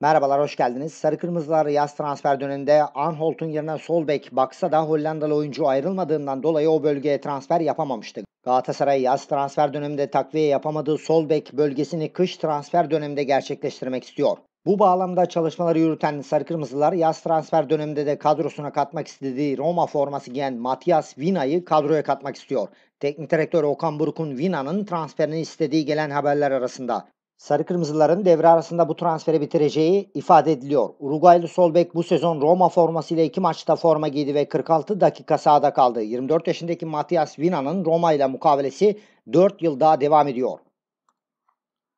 Merhabalar, hoş geldiniz. Sarı Kırmızılar yaz transfer döneminde Anholt'un yerine sol bek baksa da Hollandalı oyuncu ayrılmadığından dolayı o bölgeye transfer yapamamıştı. Galatasaray yaz transfer döneminde takviye yapamadığı sol bek bölgesini kış transfer döneminde gerçekleştirmek istiyor. Bu bağlamda çalışmaları yürüten Sarı Kırmızılar yaz transfer döneminde de kadrosuna katmak istediği Roma forması giyen Matias Vina'yı kadroya katmak istiyor. Teknik direktör Okan Buruk'un Vina'nın transferini istediği gelen haberler arasında. Sarı Kırmızıların devre arasında bu transferi bitireceği ifade ediliyor. Uruguaylı Solbek bu sezon Roma formasıyla iki maçta forma giydi ve 46 dakika sahada kaldı. 24 yaşındaki Matias Vina'nın Roma ile mukavelesi 4 yıl daha devam ediyor.